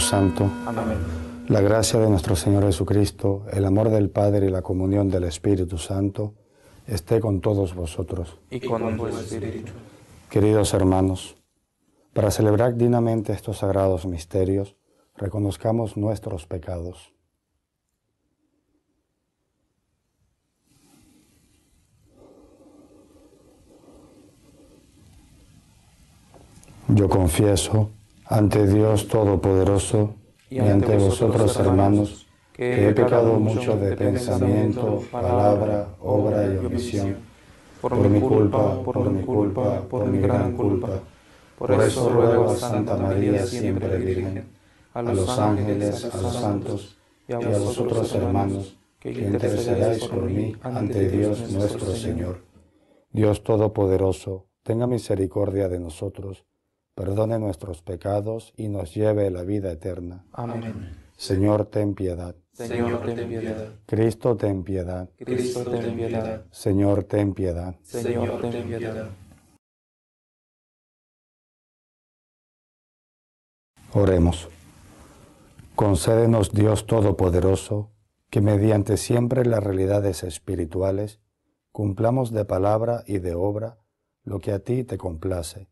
Santo, Amén. la gracia de nuestro Señor Jesucristo, el amor del Padre y la comunión del Espíritu Santo esté con todos vosotros. Y con tu Espíritu. Queridos hermanos, para celebrar dignamente estos sagrados misterios, reconozcamos nuestros pecados. Yo confieso ante Dios Todopoderoso y ante vosotros, hermanos, que he pecado mucho de pensamiento, palabra, obra y omisión, por mi culpa, por mi culpa, por mi gran culpa. Por eso ruego a Santa María, siempre Virgen, a los ángeles, a los santos y a vosotros, hermanos, que intercedáis por mí ante Dios nuestro Señor. Dios Todopoderoso, tenga misericordia de nosotros perdone nuestros pecados y nos lleve a la vida eterna. Amén. Señor, ten piedad. Señor, ten piedad. Cristo, ten piedad. Cristo, ten piedad. Señor, ten piedad. Señor, ten piedad. Oremos. Concédenos, Dios Todopoderoso, que mediante siempre las realidades espirituales cumplamos de palabra y de obra lo que a ti te complace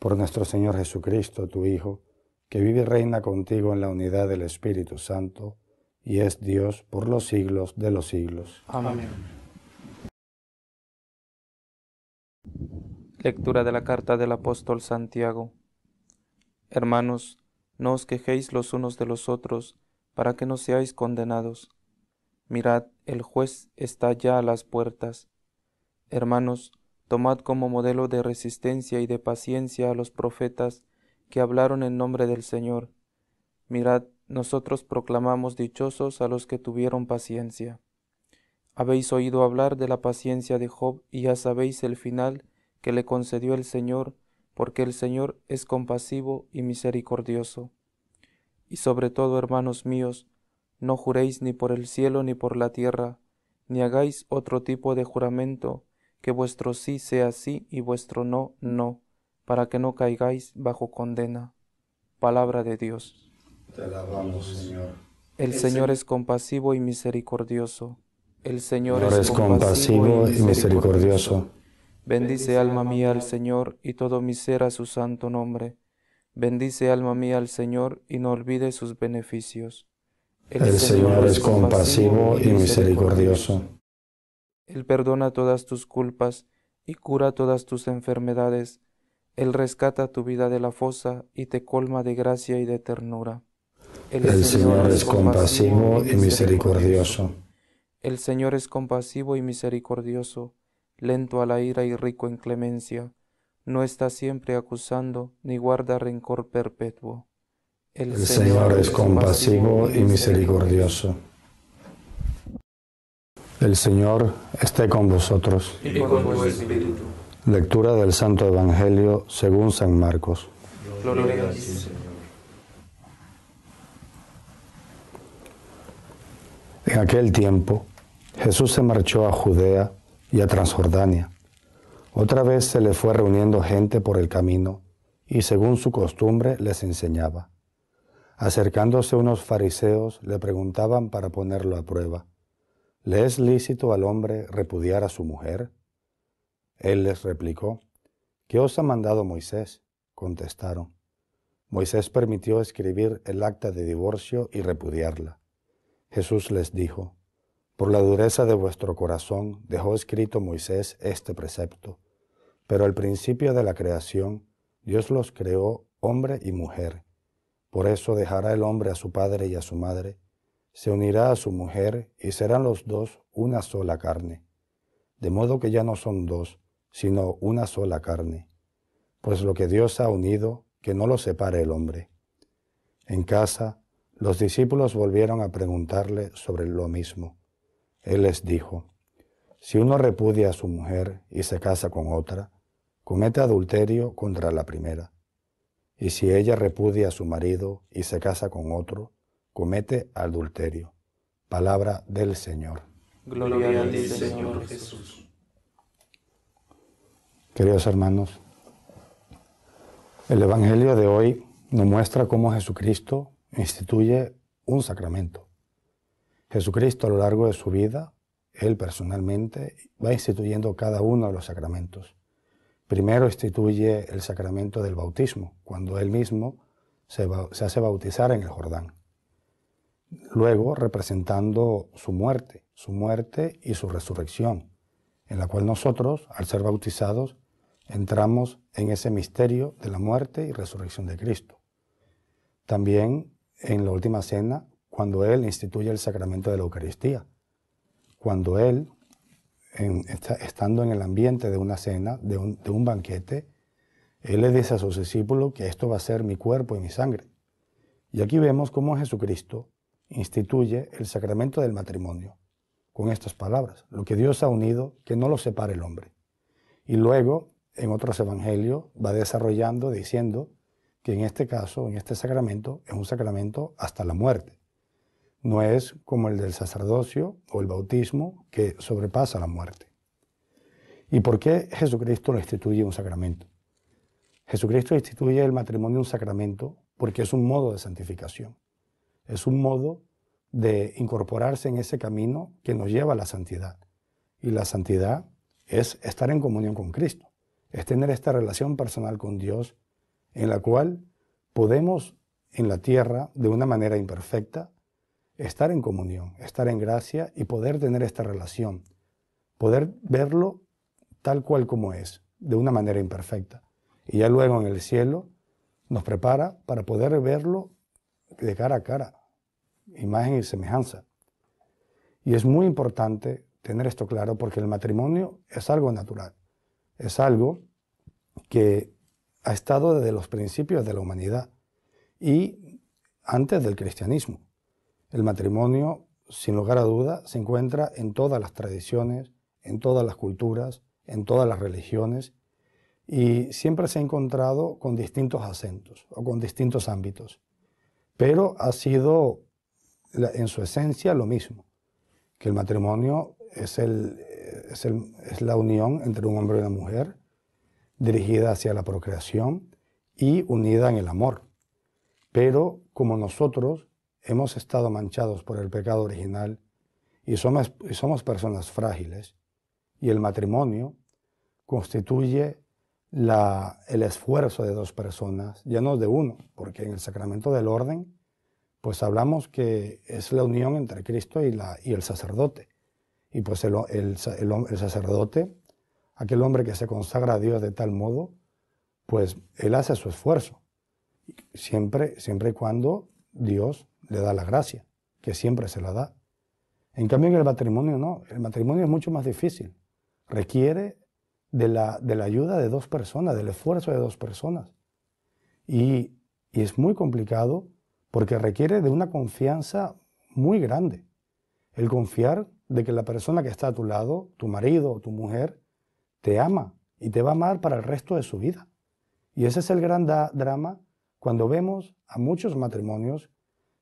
por nuestro Señor Jesucristo, tu Hijo, que vive y reina contigo en la unidad del Espíritu Santo, y es Dios por los siglos de los siglos. Amén. Lectura de la carta del apóstol Santiago. Hermanos, no os quejéis los unos de los otros, para que no seáis condenados. Mirad, el juez está ya a las puertas. Hermanos, Tomad como modelo de resistencia y de paciencia a los profetas que hablaron en nombre del Señor. Mirad, nosotros proclamamos dichosos a los que tuvieron paciencia. Habéis oído hablar de la paciencia de Job y ya sabéis el final que le concedió el Señor, porque el Señor es compasivo y misericordioso. Y sobre todo, hermanos míos, no juréis ni por el cielo ni por la tierra, ni hagáis otro tipo de juramento, que vuestro sí sea sí y vuestro no, no, para que no caigáis bajo condena. Palabra de Dios. Te alabamos, Señor. El, Señor es compasivo y misericordioso. El Señor es compasivo y misericordioso. Bendice, alma mía al Señor y todo mi ser a su santo nombre. Bendice alma mía al Señor y no olvide sus beneficios. El, Señor es compasivo y misericordioso. Él perdona todas tus culpas y cura todas tus enfermedades. Él rescata tu vida de la fosa y te colma de gracia y de ternura. El, Señor, es compasivo y misericordioso. El Señor es compasivo y misericordioso, lento a la ira y rico en clemencia. No está siempre acusando ni guarda rencor perpetuo. El, Señor, es compasivo y misericordioso. El Señor esté con vosotros. Y con vuestro espíritu. Lectura del Santo Evangelio según San Marcos. Gloria a ti, Señor. En aquel tiempo, Jesús se marchó a Judea y a Transjordania. Otra vez se le fue reuniendo gente por el camino y según su costumbre les enseñaba. Acercándose unos fariseos le preguntaban para ponerlo a prueba. ¿Le es lícito al hombre repudiar a su mujer? Él les replicó, ¿qué os ha mandado Moisés? Contestaron, Moisés permitió escribir el acta de divorcio y repudiarla. Jesús les dijo, por la dureza de vuestro corazón dejó escrito Moisés este precepto, pero al principio de la creación Dios los creó hombre y mujer. Por eso dejará el hombre a su padre y a su madre, se unirá a su mujer y serán los dos una sola carne. De modo que ya no son dos, sino una sola carne. Pues lo que Dios ha unido, que no lo separe el hombre. En casa, los discípulos volvieron a preguntarle sobre lo mismo. Él les dijo, si uno repudia a su mujer y se casa con otra, comete adulterio contra la primera. Y si ella repudia a su marido y se casa con otro, comete adulterio. Palabra del Señor. Gloria, al Señor Jesús. Queridos hermanos, el Evangelio de hoy nos muestra cómo Jesucristo instituye un sacramento. Jesucristo a lo largo de su vida, él personalmente, va instituyendo cada uno de los sacramentos. Primero instituye el sacramento del bautismo, cuando él mismo se, se hace bautizar en el Jordán luego representando su muerte, su muerte y su resurrección, en la cual nosotros, al ser bautizados, entramos en ese misterio de la muerte y resurrección de Cristo. También en la última cena, cuando Él instituye el sacramento de la Eucaristía, cuando Él, en, estando en el ambiente de una cena, de un, de un banquete, Él le dice a sus discípulos que esto va a ser mi cuerpo y mi sangre. Y aquí vemos cómo Jesucristo instituye el sacramento del matrimonio, con estas palabras, lo que Dios ha unido, que no lo separe el hombre. Y luego, en otros evangelios, va desarrollando diciendo que en este caso, en este sacramento, es un sacramento hasta la muerte. No es como el del sacerdocio o el bautismo que sobrepasa la muerte. ¿Y por qué Jesucristo lo instituye un sacramento? Jesucristo instituye el matrimonio un sacramento porque es un modo de santificación es un modo de incorporarse en ese camino que nos lleva a la santidad. Y la santidad es estar en comunión con Cristo, es tener esta relación personal con Dios en la cual podemos en la tierra, de una manera imperfecta, estar en comunión, estar en gracia y poder tener esta relación, poder verlo tal cual como es, de una manera imperfecta. Y ya luego en el cielo nos prepara para poder verlo de cara a cara, imagen y semejanza. Y es muy importante tener esto claro porque el matrimonio es algo natural, es algo que ha estado desde los principios de la humanidad y antes del cristianismo. El matrimonio, sin lugar a duda, se encuentra en todas las tradiciones, en todas las culturas, en todas las religiones y siempre se ha encontrado con distintos acentos o con distintos ámbitos, pero ha sido en su esencia lo mismo, que el matrimonio es, el, es, la unión entre un hombre y una mujer dirigida hacia la procreación y unida en el amor. Pero como nosotros hemos estado manchados por el pecado original y somos, somos personas frágiles, y el matrimonio constituye el esfuerzo de dos personas, ya no de uno, porque en el sacramento del orden pues hablamos que es la unión entre Cristo y, la, y el sacerdote. Y pues el, sacerdote, aquel hombre que se consagra a Dios de tal modo, pues él hace su esfuerzo, siempre, siempre y cuando Dios le da la gracia, que siempre se la da. En cambio en el matrimonio no, el matrimonio es mucho más difícil, requiere de la, ayuda de dos personas, del esfuerzo de dos personas. Y, y es muy complicado porque requiere de una confianza muy grande. El confiar de que la persona que está a tu lado, tu marido o tu mujer, te ama y te va a amar para el resto de su vida. Y ese es el gran drama cuando vemos a muchos matrimonios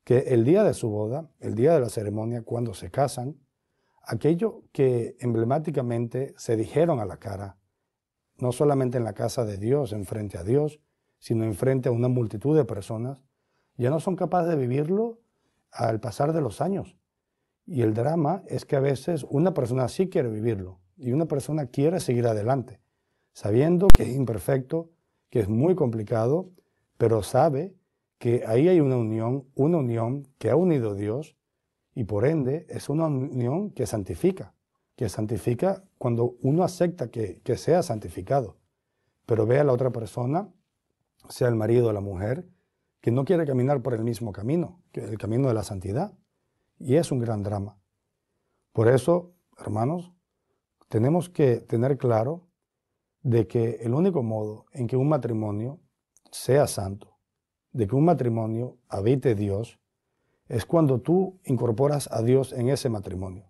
que el día de su boda, el día de la ceremonia, cuando se casan, aquello que emblemáticamente se dijeron a la cara, no solamente en la casa de Dios, enfrente a Dios, sino enfrente a una multitud de personas, ya no son capaces de vivirlo al pasar de los años. Y el drama es que a veces una persona sí quiere vivirlo y una persona quiere seguir adelante, sabiendo que es imperfecto, que es muy complicado, pero sabe que ahí hay una unión, una unión que ha unido a Dios y por ende es una unión que santifica, que santifica cuando uno acepta que, que sea santificado, pero ve a la otra persona, sea el marido o la mujer, que no quiere caminar por el mismo camino, que el camino de la santidad. Y es un gran drama. Por eso, hermanos, tenemos que tener claro de que el único modo en que un matrimonio sea santo, de que un matrimonio habite Dios, es cuando tú incorporas a Dios en ese matrimonio.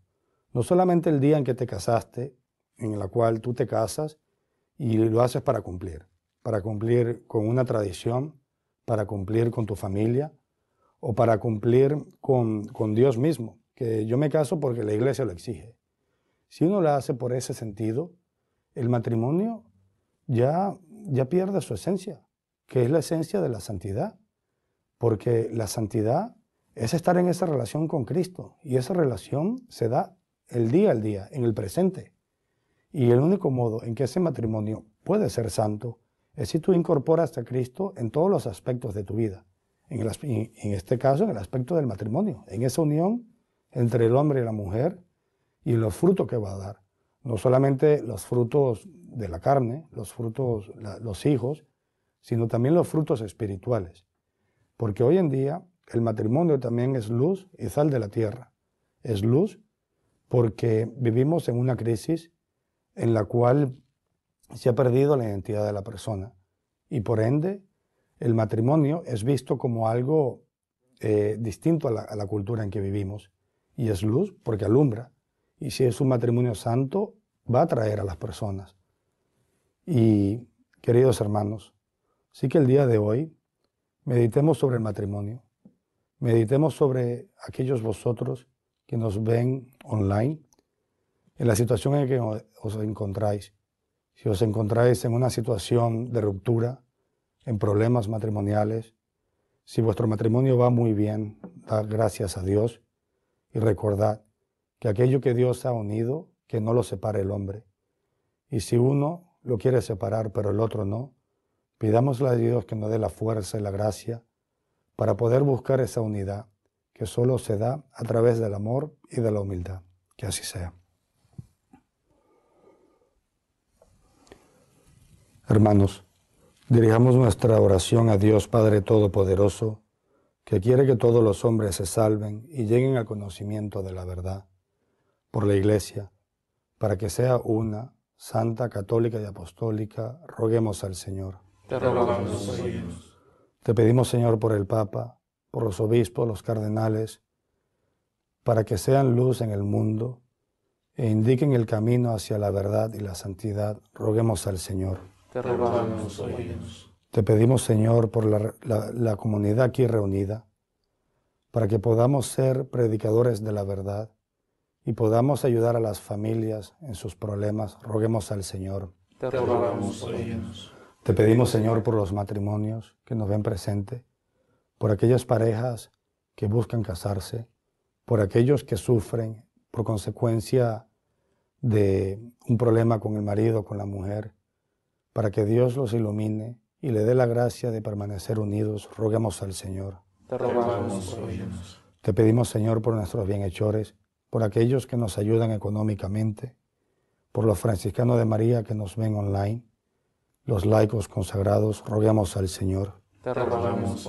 No solamente el día en que te casaste, en la cual tú te casas y lo haces para cumplir, para cumplir con una tradición, para cumplir con tu familia o para cumplir con, Dios mismo, que yo me caso porque la iglesia lo exige. Si uno la hace por ese sentido, el matrimonio ya, ya pierde su esencia, que es la esencia de la santidad, porque la santidad es estar en esa relación con Cristo y esa relación se da el día al día, en el presente. Y el único modo en que ese matrimonio puede ser santo es si tú incorporas a Cristo en todos los aspectos de tu vida. En, este caso, en el aspecto del matrimonio, en esa unión entre el hombre y la mujer y los frutos que va a dar. No solamente los frutos de la carne, los frutos, los hijos, sino también los frutos espirituales. Porque hoy en día el matrimonio también es luz y sal de la tierra. Es luz porque vivimos en una crisis en la cual se ha perdido la identidad de la persona y por ende el matrimonio es visto como algo eh, distinto a la, cultura en que vivimos y es luz porque alumbra y si es un matrimonio santo va a atraer a las personas. Y queridos hermanos, sí que el día de hoy meditemos sobre el matrimonio, meditemos sobre aquellos vosotros que nos ven online, en la situación en que os encontráis si os encontráis en una situación de ruptura, en problemas matrimoniales, si vuestro matrimonio va muy bien, dad gracias a Dios y recordad que aquello que Dios ha unido, que no lo separe el hombre. Y si uno lo quiere separar pero el otro no, pidámosle a Dios que nos dé la fuerza y la gracia para poder buscar esa unidad que solo se da a través del amor y de la humildad. Que así sea. Hermanos, dirijamos nuestra oración a Dios Padre Todopoderoso, que quiere que todos los hombres se salven y lleguen al conocimiento de la verdad, por la Iglesia, para que sea una, santa, católica y apostólica, roguemos al Señor. Te rogamos, Te pedimos, Señor, por el Papa, por los obispos, los cardenales, para que sean luz en el mundo e indiquen el camino hacia la verdad y la santidad, roguemos al Señor te Te pedimos, Señor, por la, comunidad aquí reunida, para que podamos ser predicadores de la verdad y podamos ayudar a las familias en sus problemas. Roguemos al Señor. Te Te pedimos, Señor, por los matrimonios que nos ven presente, por aquellas parejas que buscan casarse, por aquellos que sufren por consecuencia de un problema con el marido, con la mujer, para que Dios los ilumine y le dé la gracia de permanecer unidos, roguemos al Señor. Te rogamos, Te pedimos, Señor, por nuestros bienhechores, por aquellos que nos ayudan económicamente, por los franciscanos de María que nos ven online, los laicos consagrados, roguemos al Señor. Te rogamos,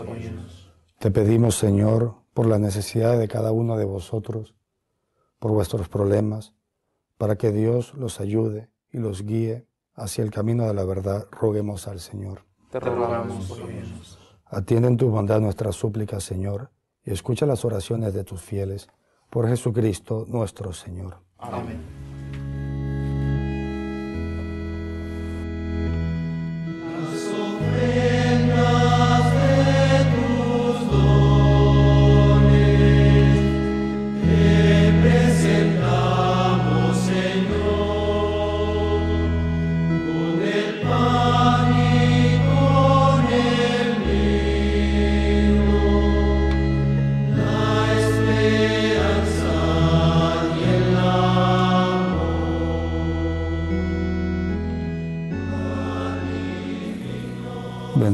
Te pedimos, Señor, por la necesidad de cada uno de vosotros, por vuestros problemas, para que Dios los ayude y los guíe hacia el camino de la verdad, roguemos al Señor. Te rogamos por Atiende en tu bondad nuestras súplicas, Señor, y escucha las oraciones de tus fieles, por Jesucristo nuestro Señor. Amén.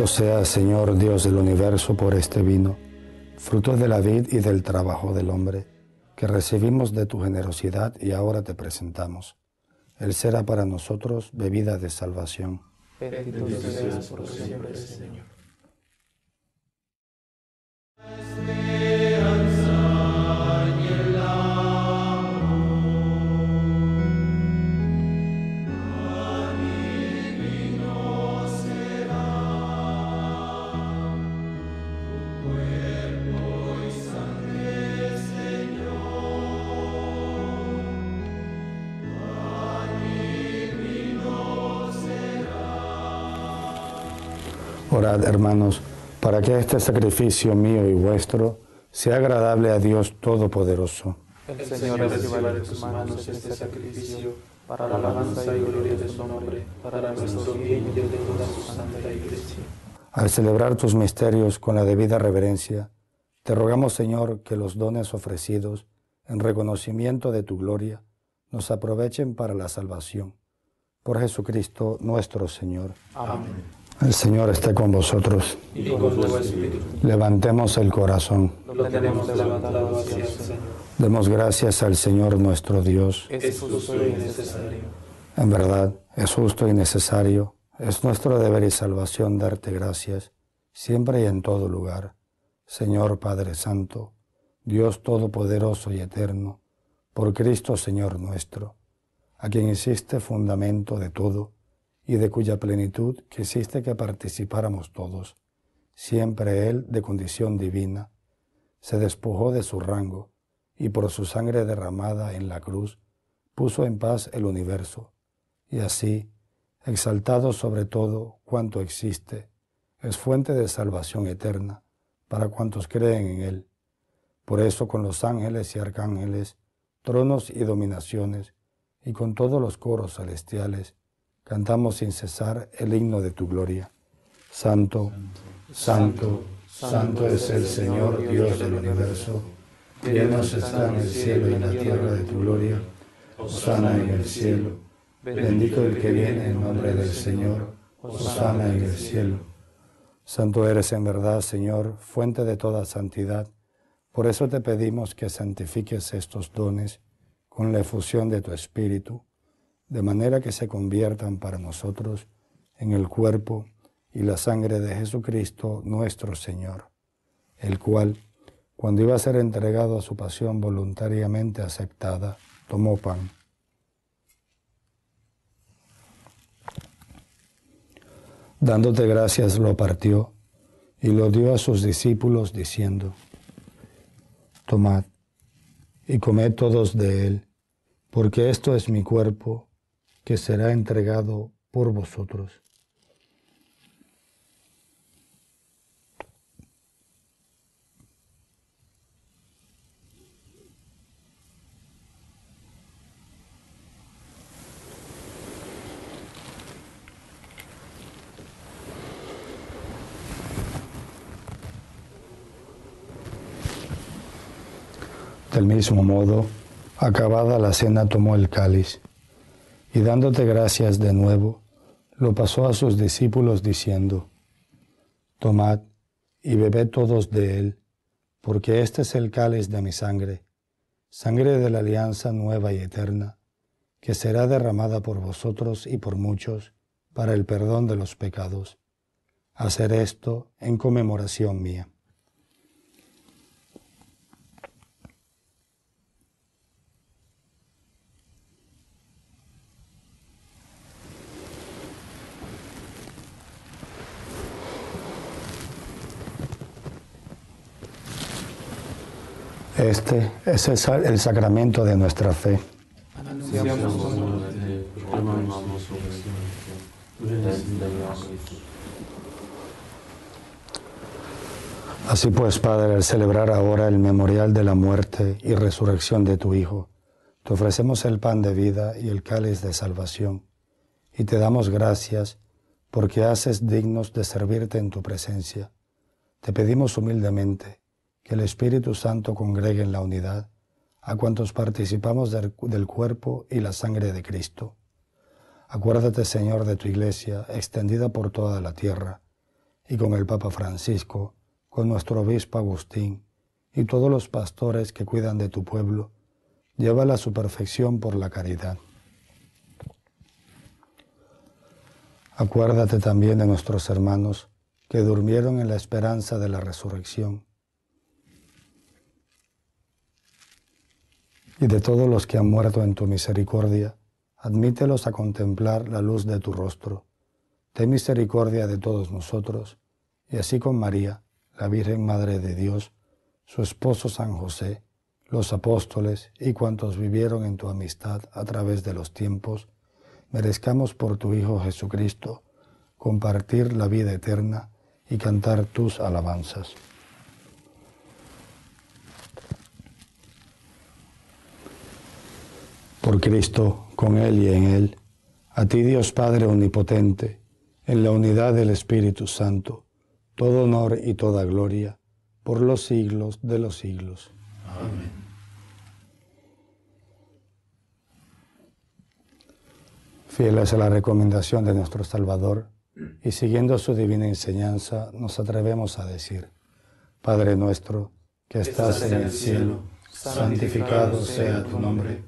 Bendito sea, Señor Dios del universo, por este vino, fruto de la vid y del trabajo del hombre, que recibimos de tu generosidad y ahora te presentamos. Él será para nosotros bebida de salvación. Bendito seas por siempre, Señor. Orad, hermanos, para que este sacrificio mío y vuestro sea agradable a Dios Todopoderoso. El Señor manos este sacrificio para la alabanza y gloria de su nombre, para y Al celebrar tus misterios con la debida reverencia, te rogamos, Señor, que los dones ofrecidos en reconocimiento de tu gloria nos aprovechen para la salvación. Por Jesucristo nuestro Señor. Amén. El Señor esté con vosotros. Y con espíritu. Levantemos el corazón. Lo tenemos levantado Demos gracias al Señor nuestro Dios. Es justo y necesario. En verdad, es justo y necesario. Es nuestro deber y salvación darte gracias, siempre y en todo lugar. Señor Padre Santo, Dios Todopoderoso y Eterno, por Cristo Señor nuestro, a quien hiciste fundamento de todo y de cuya plenitud quisiste que participáramos todos, siempre Él de condición divina, se despojó de su rango y por su sangre derramada en la cruz puso en paz el universo, y así, exaltado sobre todo cuanto existe, es fuente de salvación eterna para cuantos creen en Él. Por eso con los ángeles y arcángeles, tronos y dominaciones, y con todos los coros celestiales, cantamos sin cesar el himno de tu gloria. Santo, santo, santo es el Señor Dios del universo, está en el cielo y la tierra de tu gloria. Osana en el cielo, bendito el que viene en nombre del Señor. Osana en el cielo. Santo eres en verdad, Señor, fuente de toda santidad. Por eso te pedimos que santifiques estos dones con la efusión de tu Espíritu de manera que se conviertan para nosotros en el cuerpo y la sangre de Jesucristo nuestro Señor, el cual, cuando iba a ser entregado a su pasión voluntariamente aceptada, tomó pan. Dándote gracias lo partió y lo dio a sus discípulos diciendo, Tomad y comed todos de él, porque esto es mi cuerpo que será entregado por vosotros. Del mismo modo, acabada la cena tomó el cáliz y dándote gracias de nuevo, lo pasó a sus discípulos diciendo, Tomad y bebed todos de él, porque este es el cáliz de mi sangre, sangre de la alianza nueva y eterna, que será derramada por vosotros y por muchos para el perdón de los pecados. Hacer esto en conmemoración mía. Este es el, sacramento de nuestra fe. Así pues, Padre, al celebrar ahora el memorial de la muerte y resurrección de tu Hijo, te ofrecemos el pan de vida y el cáliz de salvación, y te damos gracias porque haces dignos de servirte en tu presencia. Te pedimos humildemente que el Espíritu Santo congregue en la unidad a cuantos participamos del cuerpo y la sangre de Cristo. Acuérdate, Señor, de tu Iglesia, extendida por toda la tierra, y con el Papa Francisco, con nuestro obispo Agustín, y todos los pastores que cuidan de tu pueblo, llévala a su perfección por la caridad. Acuérdate también de nuestros hermanos que durmieron en la esperanza de la resurrección y de todos los que han muerto en tu misericordia, admítelos a contemplar la luz de tu rostro. Ten misericordia de todos nosotros, y así con María, la Virgen Madre de Dios, su esposo San José, los apóstoles y cuantos vivieron en tu amistad a través de los tiempos, merezcamos por tu Hijo Jesucristo compartir la vida eterna y cantar tus alabanzas. por Cristo, con Él y en Él. A ti Dios Padre Omnipotente, en la unidad del Espíritu Santo, todo honor y toda gloria, por los siglos de los siglos. Amén. Fieles a la recomendación de nuestro Salvador y siguiendo su divina enseñanza, nos atrevemos a decir, Padre nuestro, que estás en el cielo, santificado sea tu nombre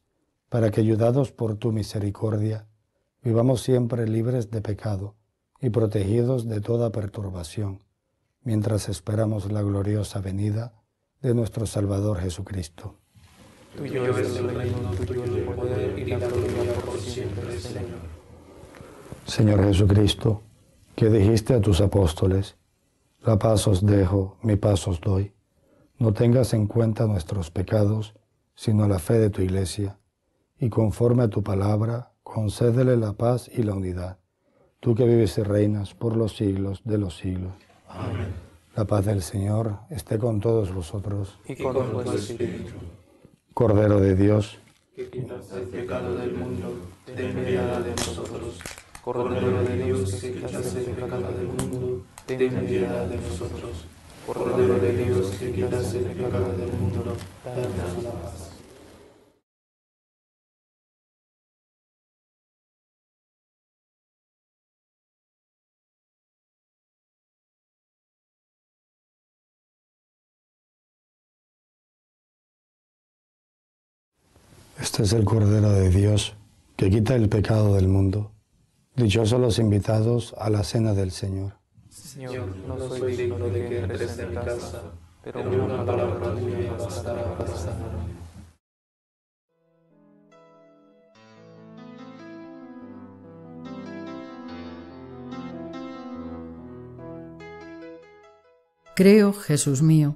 para que, ayudados por tu misericordia, vivamos siempre libres de pecado y protegidos de toda perturbación, mientras esperamos la gloriosa venida de nuestro Salvador Jesucristo. es el reino, poder y siempre, Señor. Señor Jesucristo, que dijiste a tus apóstoles, la paz os dejo, mi paz os doy. No tengas en cuenta nuestros pecados, sino la fe de tu iglesia y conforme a tu palabra, concédele la paz y la unidad. Tú que vives y reinas por los siglos de los siglos. Amén. La paz del Señor esté con todos vosotros. Y con, con espíritu. Cordero de Dios, que quitas el pecado del mundo, ten piedad de nosotros. Cordero de Dios, que quitas el pecado del mundo, ten piedad de nosotros. Cordero de Dios, que quitas el pecado del mundo, danos la paz. Este es el Cordero de Dios que quita el pecado del mundo. Dichosos los invitados a la cena del Señor. Señor, no soy digno de que entres en mi casa, pero una palabra tuya bastará para sanarme. Creo, Jesús mío,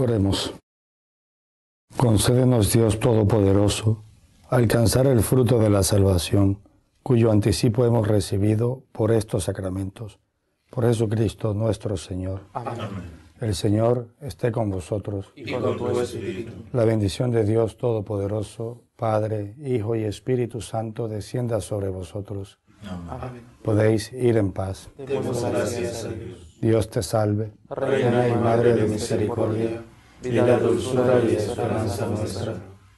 Oremos. Concédenos Dios Todopoderoso alcanzar el fruto de la salvación, cuyo anticipo hemos recibido por estos sacramentos. Por Jesucristo nuestro Señor. Amén. El Señor esté con vosotros. Y con tu espíritu. La bendición de Dios Todopoderoso, Padre, Hijo y Espíritu Santo, descienda sobre vosotros. Amén. Podéis ir en paz. gracias Dios. Dios te salve, Reina y Madre de misericordia y la dulzura y esperanza nuestra.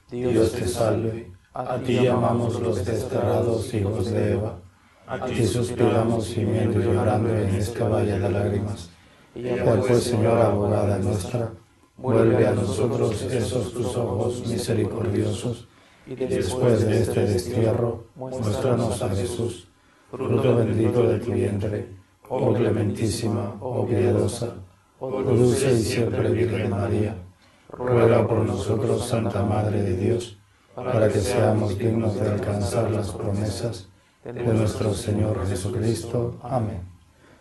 Dios te salve. A ti llamamos los desterrados hijos de Eva. A ti suspiramos gimiendo y llorando en esta valle de lágrimas. Y cual fue, pues, pues, Señor, abogada nuestra, vuelve a nosotros esos tus ojos misericordiosos. Y después de este destierro, muéstranos a Jesús, fruto bendito de tu vientre, oh clementísima, oh piadosa produce dulce y siempre Virgen María, ruega por nosotros, Santa Madre de Dios, para que seamos dignos de alcanzar las promesas de nuestro Señor Jesucristo. Amén.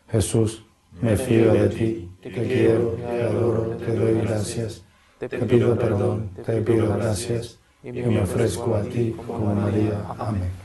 Jesús, me fío de ti, te quiero, te adoro, te doy gracias, te pido perdón, te pido gracias, y me ofrezco a ti como María. Amén.